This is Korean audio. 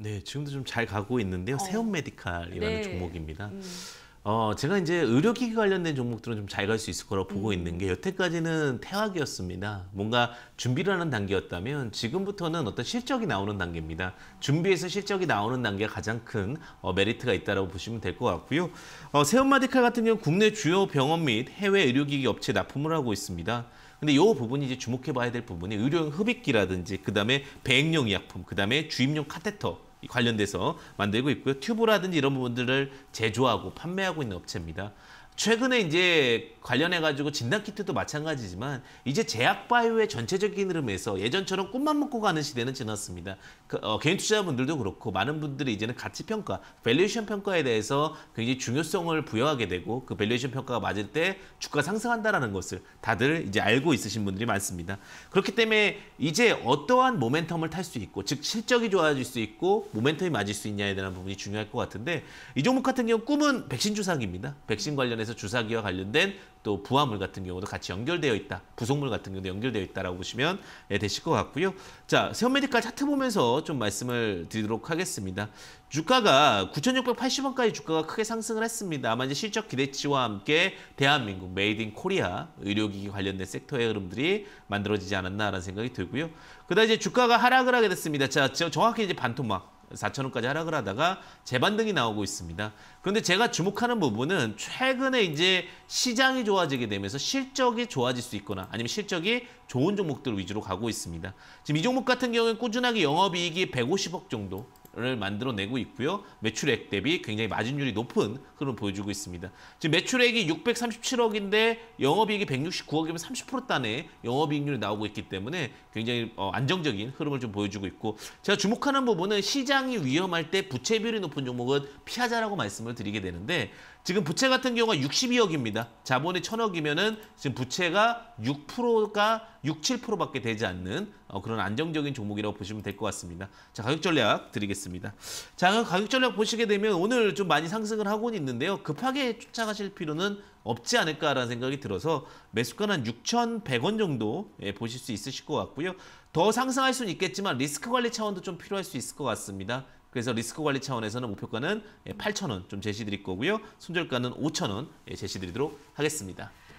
네, 지금도 좀 잘 가고 있는데요. 어. 세움 메디칼이라는 네. 종목입니다. 음. 어, 제가 이제 의료기기 관련된 종목들은 좀 잘 갈 수 있을 거라고 보고 음. 있는 게 여태까지는 태학이었습니다 뭔가 준비를 하는 단계였다면 지금부터는 어떤 실적이 나오는 단계입니다. 준비해서 실적이 나오는 단계가 가장 큰 어, 메리트가 있다고 보시면 될 것 같고요. 어, 세움메디칼 같은 경우 는 국내 주요 병원 및 해외 의료기기 업체 납품을 하고 있습니다. 근데 요 부분이 이제 주목해 봐야 될 부분이 의료용 흡입기라든지 그다음에 배행용 의약품, 그다음에 주입용 카테터 관련돼서 만들고 있고요. 튜브라든지 이런 부분들을 제조하고 판매하고 있는 업체입니다. 최근에 이제 관련해 가지고 진단 키트도 마찬가지지만 이제 제약 바이오의 전체적인 흐름에서 예전처럼 꿈만 먹고 가는 시대는 지났습니다. 그, 어, 개인 투자자분들도 그렇고 많은 분들이 이제는 가치 평가, 밸류에이션 평가에 대해서 굉장히 중요성을 부여하게 되고 그 밸류에이션 평가가 맞을 때 주가 상승한다라는 것을 다들 이제 알고 있으신 분들이 많습니다. 그렇기 때문에 이제 어떠한 모멘텀을 탈 수 있고 즉 실적이 좋아질 수 있고 모멘텀이 맞을 수 있냐에 대한 부분이 중요할 것 같은데 이 종목 같은 경우 꿈은 백신 주사기입니다. 백신 관련해서 그래서 주사기와 관련된 또 부화물 같은 경우도 같이 연결되어 있다. 부속물 같은 경우도 연결되어 있다라고 보시면 예, 되실 것 같고요. 자, 세원메디칼 차트 보면서 좀 말씀을 드리도록 하겠습니다. 주가가 9,680원까지 주가가 크게 상승을 했습니다. 아마 이제 실적 기대치와 함께 대한민국 메이드 인 코리아 의료기기 관련된 섹터의 흐름들이 만들어지지 않았나라는 생각이 들고요. 그다음 이제 주가가 하락을 하게 됐습니다. 자, 정확히 이제 반토막 4천 원까지 하락을 하다가 재반등이 나오고 있습니다. 그런데 제가 주목하는 부분은 최근에 이제 시장이 좋아지게 되면서 실적이 좋아질 수 있거나 아니면 실적이 좋은 종목들 위주로 가고 있습니다. 지금 이 종목 같은 경우는 꾸준하게 영업이익이 150억 정도 를 만들어내고 있고요. 매출액 대비 굉장히 마진율이 높은 흐름 을 보여주고 있습니다. 지금 매출액이 637억인데 영업이익이 169억이면 30%단의 영업이익률이 나오고 있기 때문에 굉장히 어, 안정적인 흐름을 좀 보여주고 있고 제가 주목하는 부분은 시장이 위험할 때 부채 비율이 높은 종목은 피하자라고 말씀을 드리게 되는데 지금 부채 같은 경우가 62억입니다. 자본이 1000억이면은 지금 부채가 6%가 6, 7%밖에 되지 않는 어, 그런 안정적인 종목이라고 보시면 될 것 같습니다. 자, 가격 전략 드리겠습니다. 있습니다. 자, 그럼 가격 전략 보시게 되면 오늘 좀 많이 상승을 하고는 있는데요. 급하게 쫓아가실 필요는 없지 않을까라는 생각이 들어서 매수가는 6,100원 정도 예, 보실 수 있으실 것 같고요. 더 상승할 수는 있겠지만 리스크 관리 차원도 좀 필요할 수 있을 것 같습니다. 그래서 리스크 관리 차원에서는 목표가는 8,000원 예, 좀 제시드릴 거고요. 손절가는 5,000원 예, 제시드리도록 하겠습니다.